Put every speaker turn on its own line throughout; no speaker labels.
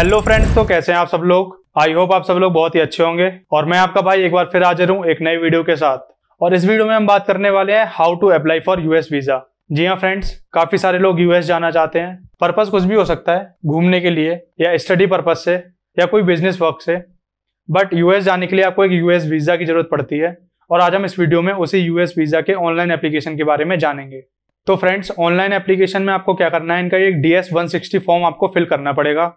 hello friends तो कैसे हैं आप सब लोग आई होप आप सब लोग बहुत ही अच्छे होंगे और मैं आपका भाई एक बार फिर हाजिर हूँ एक नई वीडियो के साथ और इस वीडियो में हम बात करने वाले हैं how to apply for US visa जी हाँ फ्रेंड्स काफी सारे लोग यूएस जाना चाहते हैं पर्पज कुछ भी हो सकता है घूमने के लिए या स्टडी पर्पज से या कोई बिजनेस वर्क से बट यूएस जाने के लिए आपको एक यूएस वीजा की जरूरत पड़ती है और आज हम इस वीडियो में उसी यूएस वीजा के ऑनलाइन एप्लीकेशन के बारे में जानेंगे तो फ्रेंड्स ऑनलाइन एप्लीकेशन में आपको क्या करना है इनका एक डी एस फॉर्म आपको फिल करना पड़ेगा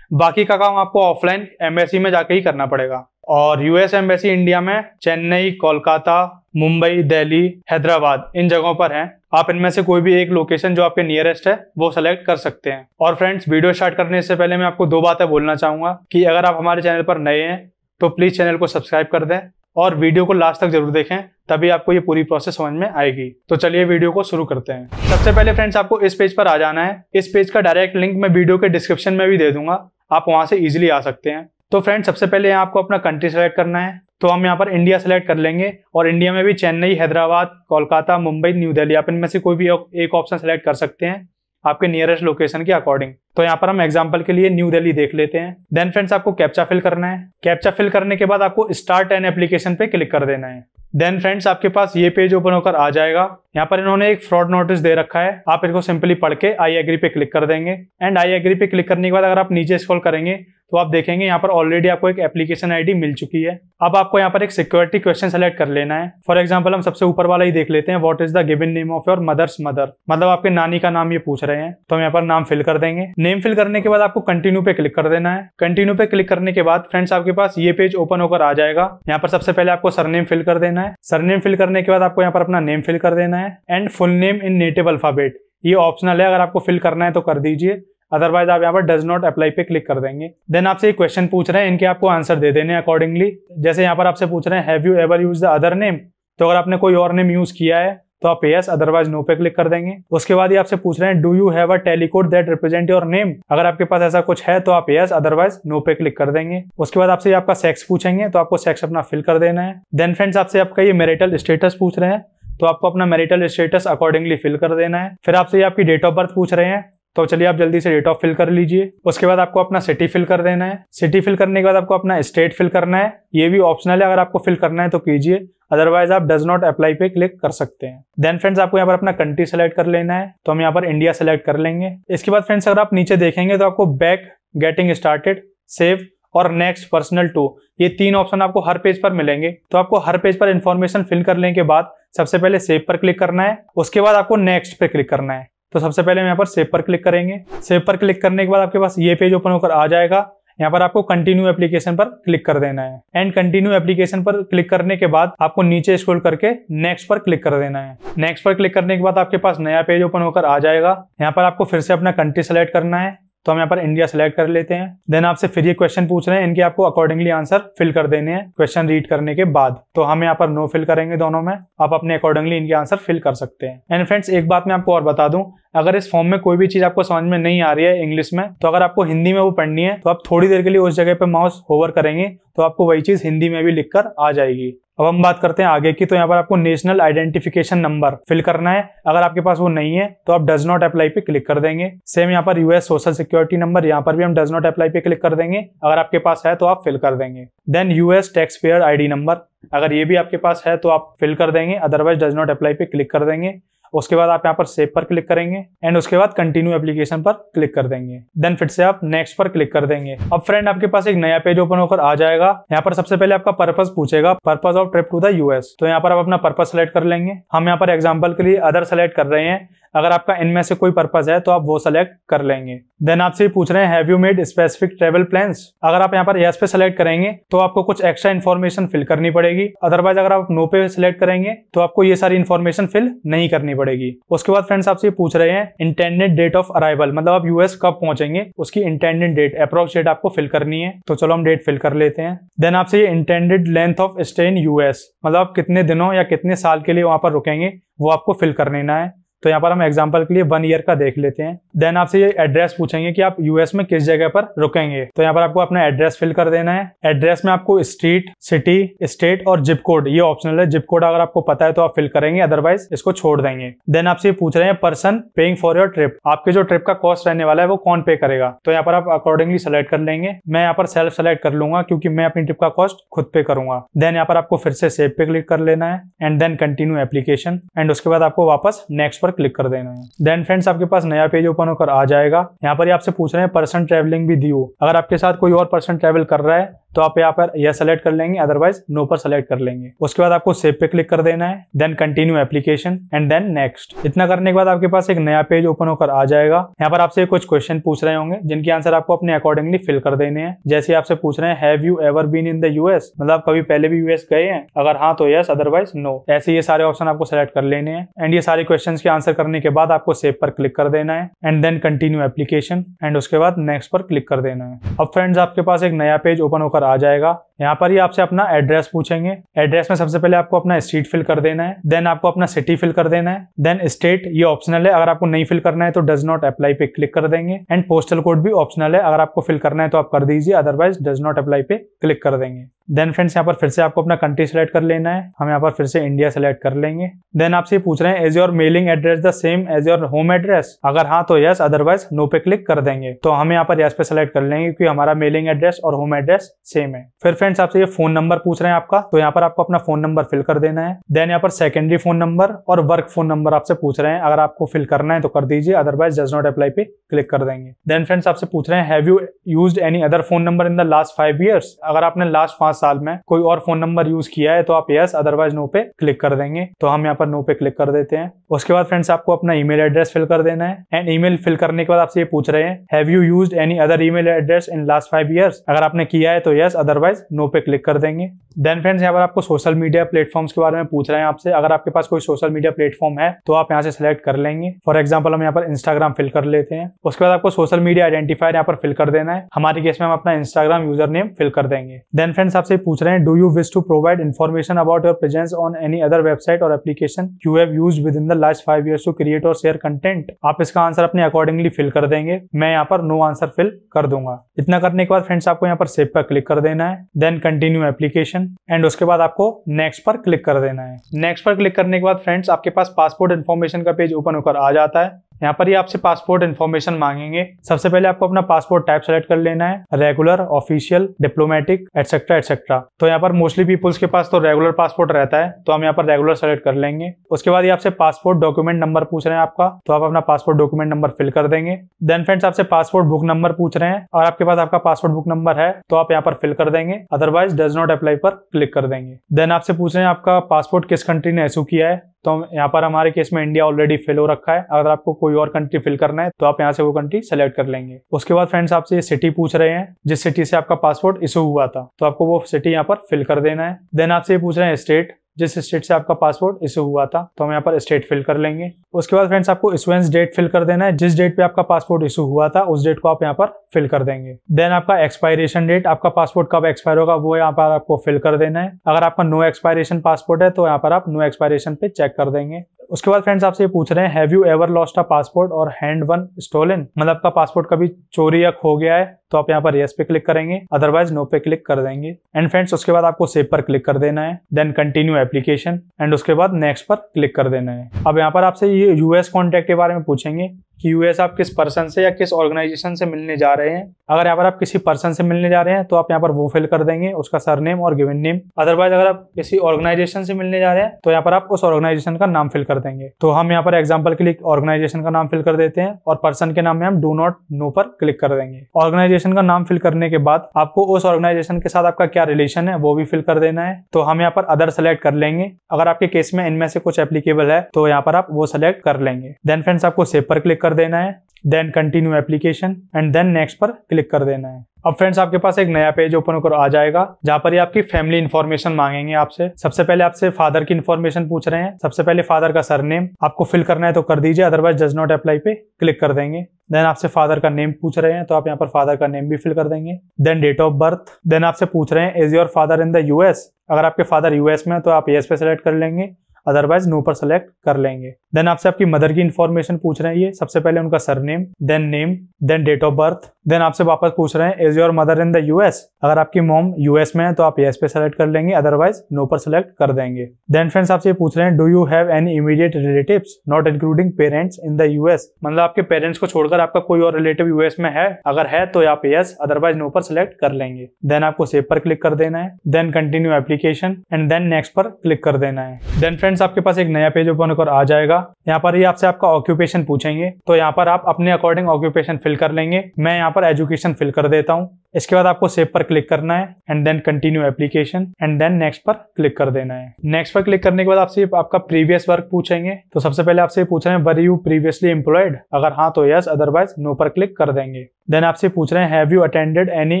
बाकी का काम आपको ऑफलाइन एम्बेसी में जाके ही करना पड़ेगा और यूएस एम्बेसी इंडिया में चेन्नई कोलकाता मुंबई दिल्ली हैदराबाद इन जगहों पर हैं आप इनमें से कोई भी एक लोकेशन जो आपके नियरेस्ट है वो सेलेक्ट कर सकते हैं और फ्रेंड्स वीडियो स्टार्ट करने से पहले मैं आपको दो बातें बोलना चाहूंगा कि अगर आप हमारे चैनल पर नए हैं तो प्लीज चैनल को सब्सक्राइब कर दें और वीडियो को लास्ट तक जरूर देखें तभी आपको ये पूरी प्रोसेस समझ में आएगी तो चलिए वीडियो को शुरू करते हैं सबसे पहले फ्रेंड्स आपको इस पेज पर आ जाना है इस पेज का डायरेक्ट लिंक मैं वीडियो के डिस्क्रिप्शन में भी दे दूंगा आप वहाँ से इजिली आ सकते हैं तो फ्रेंड सबसे पहले यहाँ आपको अपना कंट्री सेलेक्ट करना है तो हम यहाँ पर इंडिया सेलेक्ट कर लेंगे और इंडिया में भी चेन्नई हैदराबाद कोलकाता मुंबई न्यू दिल्ली आप इनमें से कोई भी एक ऑप्शन सेलेक्ट कर सकते हैं आपके नियरेस्ट लोकेशन के अकॉर्डिंग तो यहाँ पर हम एग्जाम्पल के लिए न्यू दिल्ली देख लेते हैं देन फ्रेंड्स आपको कैप्चा फिल करना है कैप्चा फिल करने के बाद आपको स्टार्ट एन एप्लीकेशन पे क्लिक कर देना है देन फ्रेंड्स आपके पास ये पेज ओपन होकर आ जाएगा यहाँ पर इन्होंने एक फ्रॉड नोटिस दे रखा है आप इनको सिंपली पढ़ के आई एग्री पे क्लिक कर देंगे एंड आई एग्री पे क्लिक करने के बाद अगर आप नीचे स्क्रॉल करेंगे तो आप देखेंगे यहाँ पर ऑलरेडी आपको एक एप्लीकेशन आईडी मिल चुकी है अब आपको यहाँ पर एक सिक्योरिटी क्वेश्चन सेलेक्ट कर लेना है फॉर एग्जाम्पल हम सबसे ऊपर वाला ही देख लेते हैं what is the given name of your mother's mother मतलब आपके नानी का नाम ये पूछ रहे हैं तो हम यहाँ पर नाम फिल कर देंगे नेम फिल करने के बाद आपको कंटिन्यू पे क्लिक कर देना है कंटिन्यू पे क्लिक करने के बाद फ्रेंड्स आपके पास ये पेज ओपन होकर आ जाएगा यहाँ पर सबसे पहले आपको सरनेम फिल कर देना है सरनेम फिल करने के बाद आपको यहाँ पर अपना नेम फिल कर देना है and full name in native alphabet ये ऑप्शनल है अगर आपको फिल करना है तो कर दीजिए अदरवाइज आप यहाँ पर डज नॉट अप्लाई पे क्लिक कर देंगे देन आपसे क्वेश्चन पूछ रहे हैं इनके आपको आंसर दे देने अकॉर्डिंगली जैसे यहाँ पर आपसे पूछ रहे हैं have you ever use the other name तो अगर आपने कोई और नेम यूज किया है तो आप यस अदरवाइज नो पे क्लिक कर देंगे उसके बाद ही आपसे पूछ रहे हैं do you have a telecode that represent your name अगर आपके पास ऐसा कुछ है तो आप यस अदरवाइज नो पे क्लिक कर देंगे उसके बाद आपसे आपका सेक्स पूछेंगे तो आपको सेक्स अपना फिल कर देना है देन फ्रेंड्स आपसे आपका ये मेरिटल स्टेटस पूछ रहे हैं तो आपको अपना मेरिटल स्टेटस अकॉर्डिंगली फिल कर देना है फिर आपसे ये आपकी डेट ऑफ बर्थ पूछ रहे हैं तो चलिए आप जल्दी से डेट ऑफ फिल कर लीजिए उसके बाद आपको अपना सिटी फिल कर देना है सिटी फिल करने के बाद आपको अपना स्टेट फिल करना है ये भी ऑप्शनल है अगर आपको फिल करना है तो कीजिए अदरवाइज आप डज नॉट अप्लाई पे क्लिक कर सकते हैं देन फ्रेंड्स आपको यहाँ पर अपना कंट्री सेलेक्ट कर लेना है तो हम यहाँ पर इंडिया सेलेक्ट कर लेंगे इसके बाद फ्रेंड्स अगर आप नीचे देखेंगे तो आपको बैक गेटिंग स्टार्टेड सेव और नेक्स्ट पर्सनल टू ये तीन ऑप्शन आपको हर पेज पर मिलेंगे तो आपको हर पेज पर इन्फॉर्मेशन फिल करने के बाद सबसे पहले सेव पर क्लिक करना है उसके बाद आपको नेक्स्ट पे क्लिक करना है तो सबसे पहले हम यहाँ पर सेव पर क्लिक करेंगे सेव पर क्लिक करने के बाद आपके पास ये पेज ओपन होकर आ जाएगा यहाँ पर आपको कंटिन्यू एप्लीकेशन पर क्लिक कर देना है एंड कंटिन्यू एप्लीकेशन पर क्लिक करने के बाद आपको नीचे स्क्रॉल करके नेक्स्ट पर क्लिक कर देना है नेक्स्ट पर क्लिक करने के बाद आपके पास नया पेज ओपन होकर आ जाएगा यहाँ पर आपको फिर से अपना कंट्री सेलेक्ट करना है तो हम यहाँ पर इंडिया सेलेक्ट कर लेते हैं देन आपसे फिर ये क्वेश्चन पूछ रहे हैं इनके आपको अकॉर्डिंगली आंसर फिल कर देने हैं क्वेश्चन रीड करने के बाद तो हम यहाँ पर नो फिल करेंगे दोनों में आप अपने अकॉर्डिंगली इनके आंसर फिल कर सकते हैं एंड फ्रेंड्स एक बात मैं आपको और बता दूं अगर इस फॉर्म में कोई भी चीज आपको समझ में नहीं आ रही है इंग्लिश में तो अगर आपको हिंदी में वो पढ़नी है तो आप थोड़ी देर के लिए उस जगह पे माउस होवर करेंगे तो आपको वही चीज हिंदी में भी लिखकर आ जाएगी अब हम बात करते हैं आगे की तो यहाँ पर आपको नेशनल आइडेंटिफिकेशन नंबर फिल करना है अगर आपके पास वो नहीं है तो आप डज नॉट अप्लाई पे क्लिक कर देंगे सेम यहाँ पर यूएस सोशल सिक्योरिटी नंबर यहाँ पर भी हम डज नॉट अप्लाई पे क्लिक कर देंगे अगर आपके पास है तो आप फिल कर देंगे then US tax payer I number अगर ये भी आपके पास है तो आप फिल कर देंगे अदरवाइज डज नॉट अप्लाई पे क्लिक कर देंगे उसके बाद आप यहाँ पर सेव पर क्लिक करेंगे एंड उसके बाद कंटिन्यू एप्लीकेशन पर क्लिक कर देंगे देन फिर से आप नेक्स्ट पर क्लिक कर देंगे अब फ्रेंड आपके पास एक नया पेज ओपन होकर आ जाएगा यहाँ पर सबसे पहले आपका पर्पस पूछेगा purpose of trip to the US तो यहाँ पर आप अपना पर्पस सेलेक्ट कर लेंगे हम यहाँ पर एग्जाम्पल के लिए अदर सेलेक्ट कर रहे हैं अगर आपका इनमें से कोई पर्पज है तो आप वो सेलेक्ट कर लेंगे देन आपसे पूछ रहे हैं have you made specific travel plan अगर आप यहाँ पर यस पे सेलेक्ट करेंगे तो आपको कुछ एक्स्ट्रा इन्फॉर्मेशन फिल करनी पड़ेगी अदरवाइज अगर आप नो पे सिलेक्ट करेंगे तो आपको ये सारी इन्फॉर्मेशन फिल नहीं करनी पड़ेगी उसके बाद फ्रेंड्स आपसे पूछ रहे हैं इंटेंडेड डेट ऑफ अराइवल मतलब आप यूएस कब पहुंचेंगे उसकी इंटेंडेड डेट अप्रोक्स डेट आपको फिल करनी है तो चलो हम डेट फिल कर लेते हैं देन आपसे ये intended length of stay in US मतलब आप कितने दिनों या कितने साल के लिए वहां पर रुकेंगे वो आपको फिल कर लेना है तो यहाँ पर हम एग्जाम्पल के लिए वन ईयर का देख लेते हैं देन आपसे ये एड्रेस पूछेंगे कि आप यूएस में किस जगह पर रुकेंगे तो यहाँ पर आपको अपना एड्रेस फिल कर देना है एड्रेस में आपको स्ट्रीट सिटी स्टेट और जिप कोड ये ऑप्शनल है जिप कोड अगर आपको पता है तो आप फिल करेंगे अदरवाइज इसको छोड़ देंगे देन आपसे पूछ रहे हैं person paying for your trip आपके जो ट्रिप का कॉस्ट रहने वाला है वो कौन पे करेगा तो यहाँ पर आप अकॉर्डिंगली सेलेक्ट कर लेंगे मैं यहाँ पर सेल्फ सेलेक्ट कर लूंगा क्योंकि मैं अपनी ट्रिप का कॉस्ट खुद पे करूंगा देन यहाँ पर आपको फिर से सेव पे क्लिक कर लेना है and then continue application and उसके बाद आपको वापस नेक्स्ट पर क्लिक कर देना है देन फ्रेंड्स आपके पास नया पेज ओपन होकर आ जाएगा यहाँ पर आपसे पूछ रहे हैं पर्सन ट्रेवलिंग भी दी अगर आपके साथ कोई और पर्सन ट्रेवल कर रहा है तो आप यहाँ पर यह सेलेक्ट कर लेंगे अदरवाइज नो पर सेलेक्ट कर लेंगे उसके बाद आपको सेव पे क्लिक कर देना है then continue application and then next इतना करने के बाद आपके पास एक नया पेज ओपन होकर आ जाएगा यहाँ पर आपसे कुछ क्वेश्चन पूछ रहे होंगे जिनके आंसर आपको अपने अकॉर्डिंगली फिल कर देने हैं जैसे आपसे पूछ रहे हैं have you ever been in the US मतलब कभी पहले भी यूएस गए हैं अगर हाँ तो यस अदरवाइज नो ऐसे ये सारे ऑप्शन आपको सेलेक्ट कर लेने हैं एंड ये सारे क्वेश्चन के आंसर करने के बाद आपको सेव पर क्लिक कर देना है and then continue application and उसके बाद नेक्स्ट पर क्लिक कर देना है अब फ्रेंड्स आपके पास एक नया पेज ओपन होकर आ जाएगा यहाँ पर ही आपसे अपना एड्रेस पूछेंगे एड्रेस में सबसे पहले आपको अपना स्ट्रीट फिल कर देना है देन आपको अपना सिटी फिल कर देना है देन स्टेट ये ऑप्शनल है अगर आपको नहीं फिल करना है तो डज नॉट अप्लाई पे क्लिक कर देंगे एंड पोस्टल कोड भी ऑप्शनल है अगर आपको फिल करना है तो आप कर दीजिए अदरवाइज डज नॉट अप्लाई पे क्लिक कर देंगे देन फ्रेंड्स यहाँ पर फिर से आपको अपना कंट्री सेलेक्ट कर लेना है हम यहाँ पर फिर से इंडिया सेलेक्ट कर लेंगे देन आपसे पूछ रहे हैं as your mailing address the same as your home address अगर हाँ तो यस अदरवाइज नो पे क्लिक कर देंगे तो हम यहाँ पर यस पे सेलेक्ट कर लेंगे क्योंकि हमारा मेलिंग एड्रेस और होम एड्रेस सेम है फिर फ्रेंड्स आपसे ये फोन नंबर पूछ रहे हैं आपका तो यहाँ पर आपको अपना फोन नंबर फिल कर देना है देन यहाँ पर सेकेंडरी फोन नंबर और वर्क फोन नंबर आपसे पूछ रहे हैं अगर आपको फिल करना है तो कर दीजिए अदरवाइज डज नॉट अप्लाई पे क्लिक कर देंगे देन फ्रेंड्स आपसे पूछ रहे हैं have you use any other phone number in the last five years अगर आपने लास्ट पांच साल में कोई और फोन नंबर यूज किया है तो आप यस अदरवाइज नो पे क्लिक कर देंगे तो हम यहाँ पर नो पे क्लिक कर देते हैं उसके बाद फ्रेंड्स आपको अपना ईमेल एड्रेस फिल कर देना है एंड ईमेल फिल करने के बाद आपसे ये पूछ रहे हैं have you use any other email address in last five years अगर आपने किया है तो यस अदरवाइज नो पे क्लिक कर देंगे देन फ्रेंड्स यहाँ पर आपको सोशल मीडिया प्लेटफॉर्म्स के बारे में पूछ रहे हैं आपसे अगर आपके पास कोई सोशल मीडिया प्लेटफॉर्म है तो आप यहाँ से सिलेक्ट कर लेंगे फॉर एग्जाम्पल हम यहाँ पर इंस्टाग्राम फिल कर लेते हैं उसके बाद आपको सोशल मीडिया आइडेंटिफायर यहाँ पर फिल कर देना है हमारे केस में हम अपना इंस्टाग्राम यूजर नेम फिल कर देंगे देन फ्रेंड्स आपसे पूछ रहे हैं do you wish to provide information about your presence on any other website और application you have use with in the last five year to create और share content आप इसका आंसर अपने अकॉर्डिंगली फिल कर देंगे मैं यहाँ पर नो आंसर फिल कर दूंगा इतना करने के बाद फ्रेंड्स आपको यहाँ पर सेव पर क्लिक कर देना है देन कंटिन्यू एप्लीकेशन एंड उसके बाद आपको नेक्स्ट पर क्लिक कर देना है नेक्स्ट पर क्लिक करने के बाद फ्रेंड्स आपके पास पासपोर्ट इन्फॉर्मेशन का पेज ओपन होकर आ जाता है यहाँ पर ही आपसे पासपोर्ट इन्फॉर्मेशन मांगेंगे सबसे पहले आपको अपना पासपोर्ट टाइप सेलेक्ट कर लेना है regular official diplomatic etcetera etcetera तो यहाँ पर मोस्टली पीपल्स के पास तो रेगुलर पासपोर्ट रहता है तो हम यहाँ पर रेगुलर सेलेक्ट कर लेंगे उसके बाद ये आपसे पासपोर्ट डॉक्यूमेंट नंबर पूछ रहे हैं आपका तो आप अपना पासपोर्ट डॉक्यूमेंट नंबर फिल कर देंगे देन फ्रेंड्स आपसे पासपोर्ट बुक नंबर पूछ रहे हैं और आपके पास आपका पासपोर्ट बुक नंबर है तो आप यहाँ पर फिल कर देंगे अदरवाइज डज नॉट अप्लाई पर क्लिक कर देंगे देन आपसे पूछ रहे हैं आपका पासपोर्ट किस कंट्री ने इशू किया है तो यहाँ पर हमारे केस में इंडिया ऑलरेडी फिल हो रखा है अगर आपको कोई और कंट्री फिल करना है तो आप यहाँ से वो कंट्री सेलेक्ट कर लेंगे उसके बाद फ्रेंड्स आपसे ये सिटी पूछ रहे हैं जिस सिटी से आपका पासपोर्ट इशू हुआ था तो आपको वो सिटी यहाँ पर फिल कर देना है देन आपसे ये पूछ रहे हैं स्टेट जिस स्टेट से आपका पासपोर्ट इशू हुआ था तो हम यहाँ पर स्टेट फिल कर लेंगे उसके बाद फ्रेंड्स आपको इशुएंस डेट फिल कर देना है जिस डेट पे आपका पासपोर्ट इशू हुआ था उस डेट को आप यहाँ पर फिल कर देंगे देन आपका एक्सपायरेशन डेट आपका पासपोर्ट कब एक्सपायर होगा वो यहाँ पर आपको फिल कर देना है अगर आपका नो एक्सपायरेशन पासपोर्ट है तो यहाँ पर आप नो एक्सपायरेशन पे चेक कर देंगे उसके बाद फ्रेंड्स आपसे पूछ रहे हैं have you ever lost a passport और हैंड वन स्टोलन मतलब आपका पासपोर्ट कभी चोरी या खो गया है तो आप यहाँ पर यस पे क्लिक करेंगे अदरवाइज नो पे क्लिक कर देंगे एंड फ्रेंड्स उसके बाद आपको सेव पर क्लिक कर देना है देन कंटिन्यू एप्लीकेशन एंड उसके बाद नेक्स्ट पर क्लिक कर देना है अब यहाँ पर आपसे ये यूएस कॉन्टेक्ट के बारे में पूछेंगे कि यूएस आप किस पर्सन से या किस ऑर्गेनाइजेशन से मिलने जा रहे हैं अगर यहाँ पर आप किसी पर्सन से मिलने जा रहे हैं तो आप यहाँ पर वो फिल कर देंगे उसका सरनेम और गिवन नेम अदरवाइज अगर आप किसी ऑर्गेनाइजेशन से मिलने जा रहे हैं तो यहाँ पर आप उस ऑर्गेनाइजेशन का नाम फिल कर देंगे तो हम यहाँ पर एग्जाम्पल के लिए ऑर्गेनाइजेशन का नाम फिल कर देते हैं और पर्सन के नाम में हम डू नॉट नो पर क्लिक कर देंगे ऑर्गेनाइजेशन का नाम फिल करने के बाद आपको उस ऑर्गेनाइजेशन के साथ आपका क्या रिलेशन है वो भी फिल कर देना है तो हम यहाँ पर अदर सेलेक्ट कर लेंगे अगर आपके केस में इनमें से कुछ एप्लीकेबल है तो यहाँ पर आप वो सिलेक्ट कर लेंगे देन फ्रेंड्स आपको सेव पर क्लिक कर देना है then continue application and then next पर क्लिक कर देना है अब फ्रेंड्स आपके पास एक नया पेज ओपन होकर आ जाएगा जहां पर ये आपकी फैमिली इन्फॉर्मेशन मांगेंगे आपसे सबसे पहले आपसे फादर की इन्फॉर्मेशन पूछ रहे हैं सबसे पहले फादर का सरनेम आपको फिल करना है तो कर दीजिए अदरवाइज डज नॉट अप्लाई पे क्लिक कर देंगे देन आपसे फादर का नेम पूछ रहे हैं तो आप यहाँ पर फादर का नेम भी फिल कर देंगे then date of birth then आपसे पूछ रहे हैं is your father in the US अगर आपके फादर यूएस में है तो आप यस पे सेलेक्ट कर लेंगे अदरवाइज नो पर सेलेक्ट कर लेंगे देन आपसे आपकी मदर की इन्फॉर्मेशन पूछ रहे हैं ये सबसे पहले उनका surname then name then date of birth then आपसे वापस पूछ रहे हैं is your mother in the US अगर आपकी मोम यूएस में है तो आप यस पे सेलेक्ट कर लेंगे अदरवाइज नो पर सेलेक्ट कर देंगे देन फ्रेंड्स आपसे पूछ रहे हैं do you have any immediate relative not including parents in the US मतलब आपके पेरेंट्स को छोड़कर आपका कोई और रिलेटिव यूएस में है अगर है तो आप येस अदरवाइज नो पर सेलेक्ट कर लेंगे देन आपको सेव पर क्लिक कर देना है then continue application and then next पर क्लिक कर देना है देन फ्रेंड्स फ्रेंड्स आपके पास एक नया पेज ओपन होकर आ जाएगा यहाँ पर ही आपसे आपका ऑक्यूपेशन पूछेंगे तो यहाँ पर आप अपने अकॉर्डिंग ऑक्यूपेशन फिल कर लेंगे मैं यहाँ पर एजुकेशन फिल कर देता हूँ इसके बाद आपको सेव पर क्लिक करना है and then continue application and then next पर क्लिक कर देना है नेक्स्ट पर क्लिक करने के बाद आपसे आपका प्रीवियस वर्क पूछेंगे तो सबसे पहले आपसे पूछ रहे हैं वर यू प्रीवियसली एम्प्लॉयड अगर हाँ तो यस अदरवाइज नो पर क्लिक कर देंगे देन आपसे पूछ रहे हैं have you attended any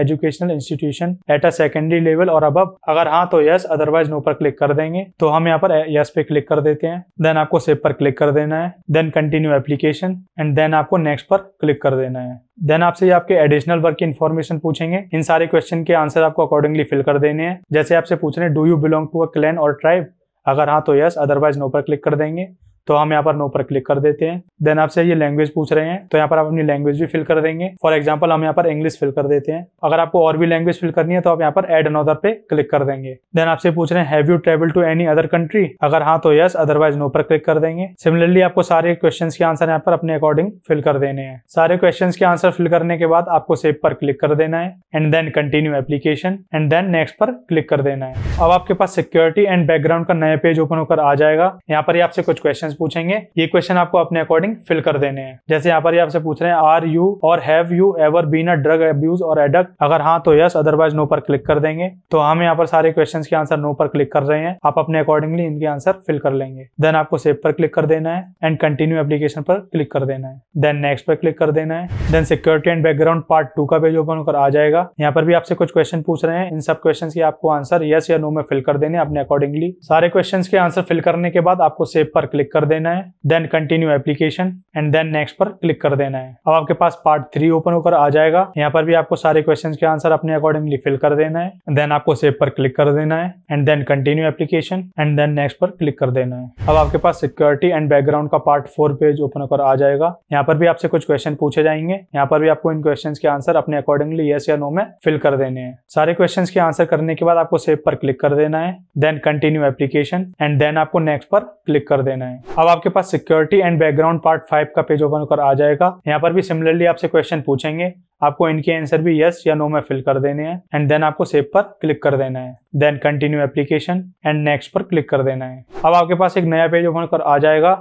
educational institution at a secondary level और अब अगर हाँ तो यस अदरवाइज नो पर क्लिक कर देंगे तो हम यहाँ पर यस eh, पे क्लिक कर देते हैं देन आपको सेव पर क्लिक कर देना है then continue application and then आपको नेक्स्ट पर क्लिक कर देना है देन आपसे आपके एडिशनल वर्क की इन्फॉर्मेशन पूछेंगे इन सारे क्वेश्चन के आंसर आपको अकॉर्डिंगली फिल कर देने हैं जैसे आपसे पूछ रहे हैं do you belong to a clan और ट्राइब अगर हाँ तो यस अदरवाइज नो पर क्लिक कर देंगे तो हम यहाँ पर नो पर क्लिक कर देते हैं देन आपसे ये लैंग्वेज पूछ रहे हैं तो यहाँ पर आप अपनी लैंग्वेज भी फिल कर देंगे फॉर एग्जाम्पल हम यहाँ पर इंग्लिश फिल कर देते हैं अगर आपको और भी लैंग्वेज फिल करनी है तो आप यहाँ पर एड अनोदर पे क्लिक कर देंगे देन आपसे पूछ रहे हैं have you travel to any other country अगर हाँ तो यस अदरवाइज नो पर क्लिक कर देंगे सिमिलरली आपको सारे क्वेश्चन के आंसर यहाँ पर अपने अकॉर्डिंग फिल कर देने हैं सारे क्वेश्चन के आंसर फिल करने के बाद आपको सेव पर क्लिक कर देना है and then continue application and then next पर क्लिक कर देना है अब आपके पास सिक्योरिटी एंड बैकग्राउंड का नया पेज ओपन होकर आ जाएगा यहाँ पर ही आपसे कुछ क्वेश्चन पूछेंगे ये क्वेश्चन आपको अपने अकॉर्डिंग फिल कर देने हैं जैसे यहाँ पर ये आपसे पूछ रहे हैं आर यू और have you ever been a drug abuse और एडक्ट अगर हाँ तो यस अदरवाइज नो पर क्लिक कर देंगे तो हम यहाँ पर सारे क्वेश्चन के आंसर नो पर क्लिक कर रहे हैं आप अपने अकॉर्डिंगली इनके आंसर फिल कर लेंगे देन आपको सेव पर क्लिक कर देना है एंड कंटिन्यू एप्लीकेशन पर क्लिक कर देना है देन नेक्स्ट पर क्लिक कर देना है then security and background part two का पेज ओपन होकर आ जाएगा यहाँ पर भी आपसे कुछ क्वेश्चन पूछ रहे हैं इन सब क्वेश्चन के आपको आंसर यस या नो में फिल कर देने अपने अकॉर्डिंगली सारे क्वेश्चन के आंसर फिल करने के बाद आपको सेव पर क्लिक कर देना है then continue application and then next पर क्लिक कर देना है अब आपके पास पार्ट थ्री ओपन होकर आ जाएगा यहाँ पर भी आपको सारे क्वेश्चन के आंसर अपने अकॉर्डिंगली फिल कर देना है देन आपको सेव पर क्लिक कर देना है and then continue application and then next पर क्लिक कर देना है अब आपके पास सिक्योरिटी एंड बैकग्राउंड का पार्ट फोर पेज ओपन होकर आ जाएगा यहाँ पर भी आपसे कुछ क्वेश्चन पूछे जाएंगे यहाँ पर भी आपको इन क्वेश्चन के आंसर अपने अकॉर्डिंगली येस या नो में फिल कर देने हैं सारे क्वेश्चन के आंसर करने के बाद आपको सेव पर क्लिक कर देना है then continue application and then आपको नेक्स्ट पर क्लिक कर देना है अब आपके पास security and background part five का पेज ओपन होकर आ जाएगा यहाँ पर भी सिमिलरली आपसे क्वेश्चन पूछेंगे आपको इनके आंसर भी यस या नो में फिल कर देने हैं एंड देन आपको सेव पर क्लिक कर देना है then continue application and next पर क्लिक कर देना है अब आपके पास एक नया पेज ओपन कर आ जाएगा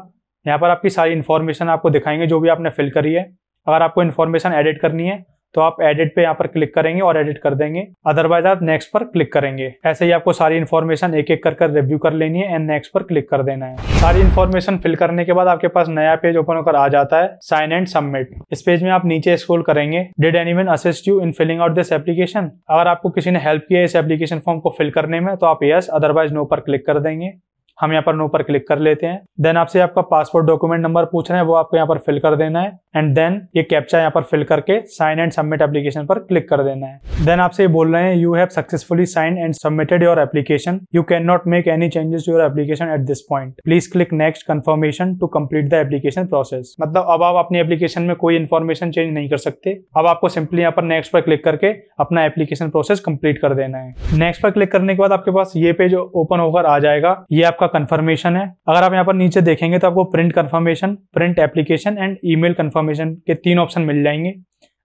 यहाँ पर आपकी सारी इन्फॉर्मेशन आपको दिखाएंगे जो भी आपने फिल करी है अगर आपको इन्फॉर्मेशन एडिट करनी है तो आप एडिट पे यहाँ पर क्लिक करेंगे और एडिट कर देंगे अदरवाइज आप नेक्स्ट पर क्लिक करेंगे ऐसे ही आपको सारी इन्फॉर्मेशन एक एक कर कर रिव्यू कर लेनी है एंड नेक्स्ट पर क्लिक कर देना है सारी इन्फॉर्मेशन फिल करने के बाद आपके पास नया पेज ओपन होकर आ जाता है साइन एंड सबमिट इस पेज में आप नीचे स्क्रोल करेंगे did anyone assist you in filling out this application अगर आपको किसी ने हेल्प किया इस एप्लीकेशन फॉर्म को फिल करने में तो आप यस अदरवाइज नो पर क्लिक कर देंगे हम यहाँ पर नो पर क्लिक कर लेते हैं देन आपसे आपका पासपोर्ट डॉक्यूमेंट नंबर पूछ रहे हैं वो आपको यहाँ पर फिल कर देना है एंड देन ये कैप्चा यहाँ पर फिल करके साइन एंड सबमिट एप्लीकेशन पर क्लिक कर देना है देन आपसे बोल रहे हैं you have successfully sign and submitted your application you can not make any changes to your application at this point please click next confirmation to complete the application process मतलब अब आप अपनी एप्लीकेशन में कोई इन्फॉर्मेशन चेंज नहीं कर सकते अब आपको सिंपली यहाँ पर नेक्स्ट पर क्लिक करके अपना एप्लीकेशन प्रोसेस कम्प्लीट कर देना है नेक्स्ट पर क्लिक करने के बाद आपके पास ये पेज ओपन होकर आ जाएगा ये आपका आपका कंफर्मेशन है अगर आप यहाँ पर नीचे देखेंगे तो आपको print confirmation print application and email confirmation के तीन ऑप्शन मिल जाएंगे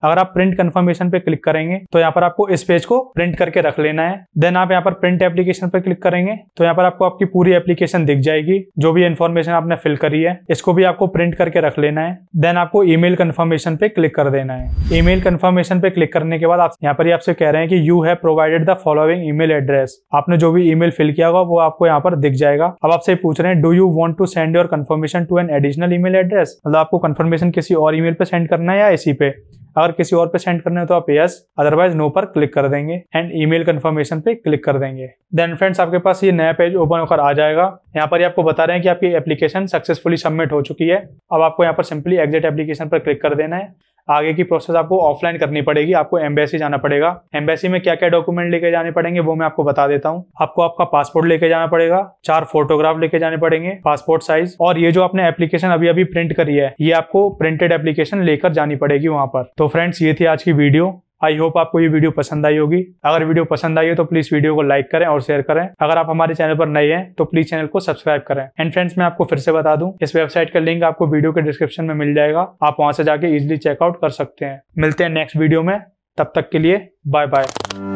अगर आप प्रिंट कंफर्मेशन पे क्लिक करेंगे तो यहाँ पर आपको इस पेज को प्रिंट करके रख लेना है देन आप यहाँ पर प्रिंट एप्लीकेशन पर क्लिक करेंगे तो यहाँ पर आपको आपकी पूरी एप्लीकेशन दिख जाएगी जो भी इन्फॉर्मेशन आपने फिल करी है इसको भी आपको प्रिंट करके रख लेना है देन आपको ईमेल कंफर्मेशन पे क्लिक कर देना है ईमेल कंफर्मेशन पे क्लिक करने के बाद आप यहाँ पर आपसे कह रहे हैं कि you have provided the following email address आपने जो भी ईमेल फिल किया होगा वो आपको यहाँ पर दिख जाएगा अब आपसे पूछ रहे हैं do you want to send your confirmation to an additional email address मतलब आपको कन्फर्मेशन किसी और ईमेल पे सेंड करना है या इसी पे अगर किसी और पे सेंड करने हो तो आप यस अदरवाइज नो पर क्लिक कर देंगे एंड ईमेल कंफर्मेशन पे क्लिक कर देंगे देन फ्रेंड्स आपके पास ये नया पेज ओपन होकर आ जाएगा यहाँ पर ये आपको बता रहे हैं कि आपकी एप्लीकेशन सक्सेसफुली सबमिट हो चुकी है अब आपको यहाँ पर सिंपली एग्जिट एप्लीकेशन पर क्लिक कर देना है आगे की प्रोसेस आपको ऑफलाइन करनी पड़ेगी आपको एम्बेसी जाना पड़ेगा एम्बेसी में क्या क्या डॉक्यूमेंट लेके जाने पड़ेंगे वो मैं आपको बता देता हूँ आपको आपका पासपोर्ट लेके जाना पड़ेगा चार फोटोग्राफ लेके जाने पड़ेंगे पासपोर्ट साइज और ये जो आपने एप्लीकेशन अभी अभी प्रिंट करी है ये आपको प्रिंटेड एप्लीकेशन लेकर जानी पड़ेगी वहां पर तो फ्रेंड्स ये थी आज की वीडियो आई होप आपको ये वीडियो पसंद आई होगी अगर वीडियो पसंद आई हो तो प्लीज वीडियो को लाइक करें और शेयर करें अगर आप हमारे चैनल पर नए हैं तो प्लीज चैनल को सब्सक्राइब करें एंड फ्रेंड्स मैं आपको फिर से बता दूं इस वेबसाइट का लिंक आपको वीडियो के डिस्क्रिप्शन में मिल जाएगा आप वहां से जाके इजिली चेकआउट कर सकते हैं मिलते हैं नेक्स्ट वीडियो में तब तक के लिए बाय बाय